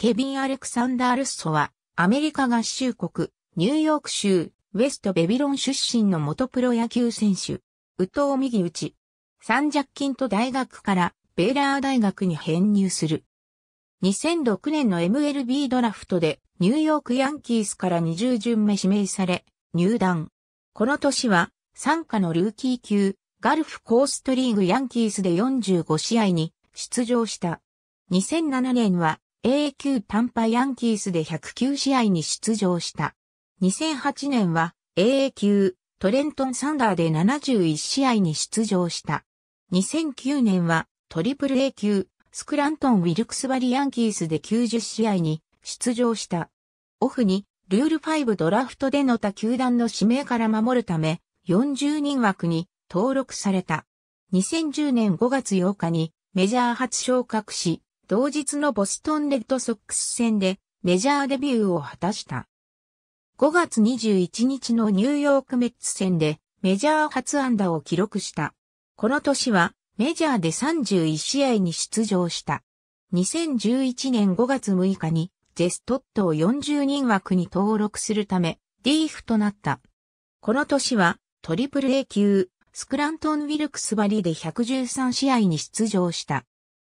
ケビン・アレクサンダー・ルッソは、アメリカ合衆国、ニューヨーク州、ウェストベビロン出身の元プロ野球選手、宇藤右内。三弱金と大学からベーラー大学に編入する。2006年の MLB ドラフトでニューヨークヤンキースから20巡目指名され、入団。この年は、参加のルーキー級、ガルフコーストリーグヤンキースで45試合に出場した。2007年は A 級短波ヤンキースで109試合に出場した。2008年は A 級トレントンサンダーで71試合に出場した。2009年はトリプル A 級スクラントン・ウィルクスバリヤンキースで90試合に出場した。オフにルール5ドラフトでの他球団の指名から守るため40人枠に登録された。2010年5月8日にメジャー初昇格し、同日のボストンレッドソックス戦でメジャーデビューを果たした。5月21日のニューヨークメッツ戦でメジャー初安打を記録した。この年はメジャーで31試合に出場した。2011年5月6日にゼストットを40人枠に登録するためリーフとなった。この年はトリプル A 級スクラントン・ウィルクスバリで113試合に出場した。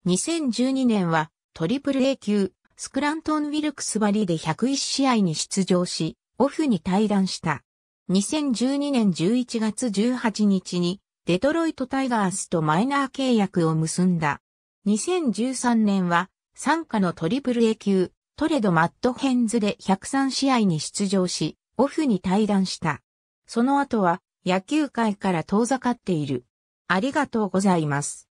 2012年はトリプル A 級スクラントン・ウィルクスバリで101試合に出場し、オフに退団した。2012年11月18日にデトロイトタイガースとマイナー契約を結んだ。2013年は参加のトリプル A 級トレド・マット・ヘンズで103試合に出場し、オフに退団した。その後は野球界から遠ざかっている。ありがとうございます。